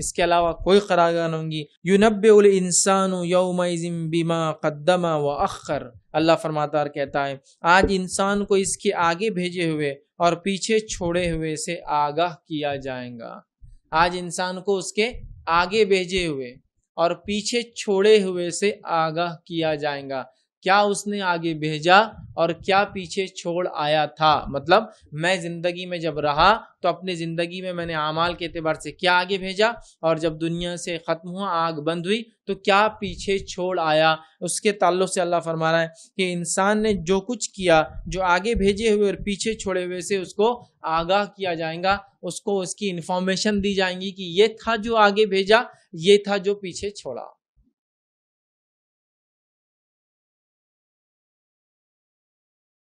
इसके अलावा कोई करारगा न होंगी यूनब इंसान बीमा कदमा व अखर अल्लाह फरमातार कहता है आज इंसान को इसके आगे भेजे हुए और पीछे छोड़े हुए से आगाह किया जाएगा आज इंसान को उसके आगे भेजे हुए और पीछे छोड़े हुए से आगाह किया जाएगा क्या उसने आगे भेजा और क्या पीछे छोड़ आया था मतलब मैं ज़िंदगी में जब रहा तो अपनी ज़िंदगी में मैंने आमाल के अतबार से क्या आगे भेजा और जब दुनिया से ख़त्म हुआ आग बंद हुई तो क्या पीछे छोड़ आया उसके ताल्लुक से अल्लाह फरमा रहा है कि इंसान ने जो कुछ किया जो आगे भेजे हुए और पीछे छोड़े हुए से उसको आगाह किया जाएगा उसको उसकी इंफॉर्मेशन दी जाएंगी कि ये था जो आगे भेजा ये था जो पीछे छोड़ा